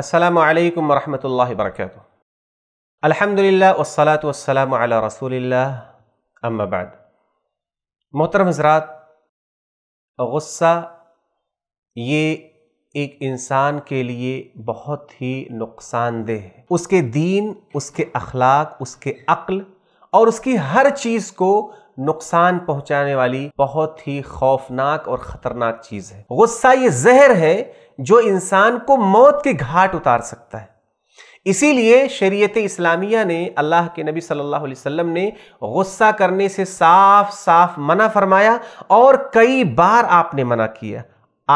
अस्सलाम वालेकुम वरहमतुल्लाहि वबरकातुहू अल्हम्दुलिल्लाह वस्सलातु वस्सलाम अला रसूलिल्लाह अम्मा बाद मोहतरम हजरात गुस्सा ये एक इंसान के लिए बहुत ही नुकसानदेह है उसके दीन उसके अखलाक उसके अक्ल और उसकी हर चीज को नुकसान पहुंचाने वाली बहुत ही खौफनाक और खतरनाक चीज है गुस्सा ये जहर है जो इंसान को मौत के घाट उतार सकता है इसीलिए शरीयत इस्लामिया ने अल्लाह के नबी सल्लल्लाहु अलैहि वसल्लम ने गुस्सा करने से साफ साफ मना फरमाया और कई बार आपने मना किया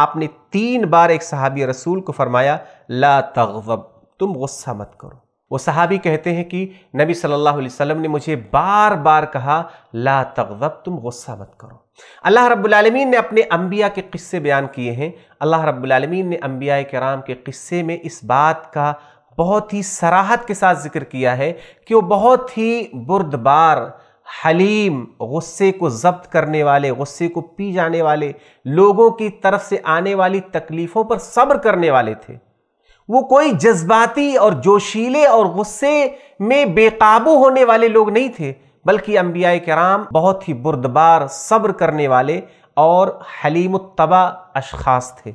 आपने तीन बार एक सहाबी रसूल को फरमाया ला तगवब तुम गुस्सा मत करो वो सहाबी कहते हैं कि नबी सल्लल्लाहु अलैहि वसल्लम ने मुझे बार बार कहा ला तगज़ब तुम गुस्सा मत करो अल्लाह रब्बुलमीन ने अपने अम्बिया के किस्से बयान किए हैं अल्लाह रब्बुलमीन ने अम्बिया कराम के किस्से में इस बात का बहुत ही सराहत के साथ जिक्र किया है कि वो बहुत ही बुरदबार हलीम गुस्से को जब्त करने वाले गुस्से को पी जाने वाले लोगों की तरफ से आने वाली तकलीफ़ों पर सब्र करने वाले थे वो कोई जज्बाती और जोशीले और गुस्से में बेकाबू होने वाले लोग नहीं थे बल्कि अम्बिया कराम बहुत ही बुरदबार सब्र करने वाले और तबा अशास थे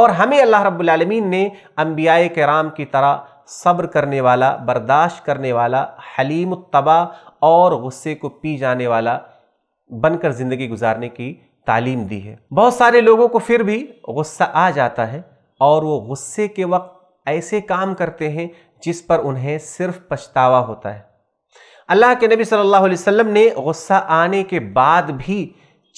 और हमें अल्लाह रब्लमीन ने अम्बिया कराम की तरह सब्र करने वाला बर्दाश्त करने वाला तबा और गुस्से को पी जाने वाला बनकर ज़िंदगी गुजारने की तालीम दी है बहुत सारे लोगों को फिर भी गुस्सा आ जाता है और वो गुस्से के वक्त ऐसे काम करते हैं जिस पर उन्हें सिर्फ पछतावा होता है अल्लाह के नबी सल्लल्लाहु अलैहि वसल्लम ने गुस्सा आने के बाद भी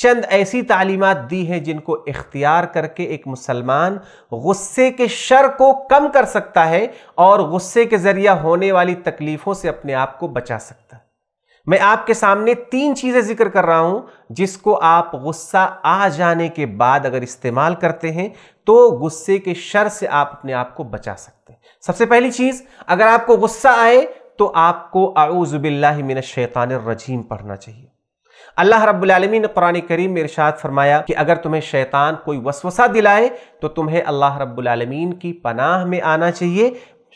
चंद ऐसी तालीमात दी हैं जिनको इख्तियार करके एक मुसलमान गुस्से के शर को कम कर सकता है और गुस्से के ज़रिया होने वाली तकलीफ़ों से अपने आप को बचा सकता है मैं आपके सामने तीन चीजें जिक्र कर रहा हूं जिसको आप गुस्सा आ जाने के बाद अगर इस्तेमाल करते हैं तो गुस्से के शर से आप अपने आप को बचा सकते हैं सबसे पहली चीज अगर आपको गुस्सा आए तो आपको आउज़बिल्लिमिन शैतान रजीम पढ़ना चाहिए अल्लाह रबालमी ने कुरान करीम में इरशाद फरमाया कि अगर तुम्हें शैतान कोई वसवसा दिलाए तो तुम्हें अल्लाह रबालमीन की पनाह में आना चाहिए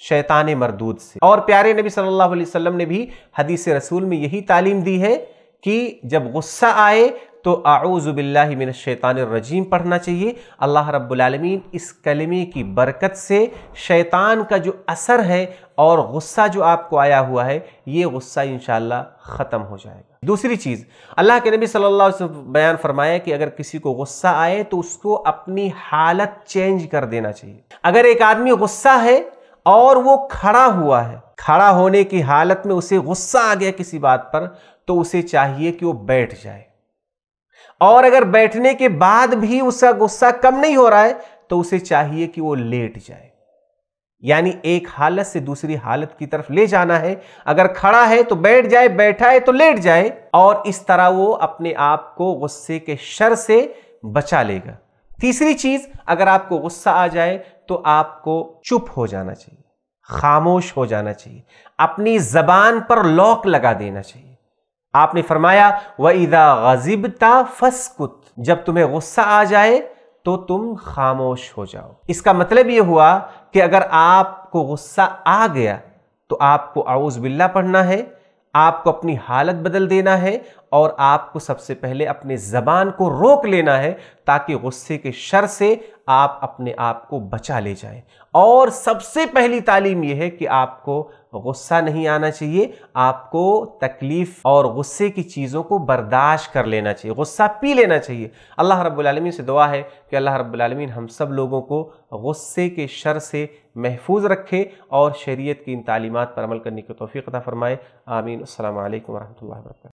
शैतान मरदूद से और प्यारे नबी सल्लल्लाहु अलैहि वसल्लम ने भी हदीस रसूल में यही तालीम दी है कि जब गुस्सा आए तो आउज़बिल्लिमिन शैतान रजीम पढ़ना चाहिए अल्लाह रब्बुलमीन इस कलमे की बरकत से शैतान का जो असर है और गुस्सा जो आपको आया हुआ है ये गुस्सा इन ख़त्म हो जाएगा दूसरी चीज़ अल्लाह के नबी सल्लल्लाहु अलैहि वसल्लम बयान फरमाया कि अगर किसी को गुस्सा आए तो उसको अपनी हालत चेंज कर देना चाहिए अगर एक आदमी गुस्सा है और वो खड़ा हुआ है खड़ा होने की हालत में उसे गुस्सा आ गया किसी बात पर तो उसे चाहिए कि वो बैठ जाए और अगर बैठने के बाद भी उसका गुस्सा कम नहीं हो रहा है तो उसे चाहिए कि वो लेट जाए यानी एक हालत से दूसरी हालत की तरफ ले जाना है अगर खड़ा है तो बैठ जाए बैठा है तो लेट जाए और इस तरह वो अपने आप को गुस्से के शर से बचा लेगा तीसरी चीज अगर आपको गुस्सा आ जाए तो आपको चुप हो जाना चाहिए खामोश हो जाना चाहिए अपनी जबान पर लॉक लगा देना चाहिए आपने फरमाया व इदा ता फसकुत जब तुम्हें गुस्सा आ जाए तो तुम खामोश हो जाओ इसका मतलब यह हुआ कि अगर आपको गुस्सा आ गया तो आपको आउज़ बिल्ला पढ़ना है आपको अपनी हालत बदल देना है और आपको सबसे पहले अपने ज़बान को रोक लेना है ताकि गुस्से के शर से आप अपने आप को बचा ले जाए और सबसे पहली तालीम यह है कि आपको गुस्सा नहीं आना चाहिए आपको तकलीफ़ और गुस्से की चीज़ों को बर्दाश्त कर लेना चाहिए गुस्सा पी लेना चाहिए अल्लाह रब्बुल से दुआ है कि अल्लाह रब्बुल हम सब लोगों को गुस्से के शर से महफूज रखे और शरीयत की इन तालीमत पर अमल करने की तोफ़ी अदा फ़रमाए आमीन अल्लाम वरहमल वर्क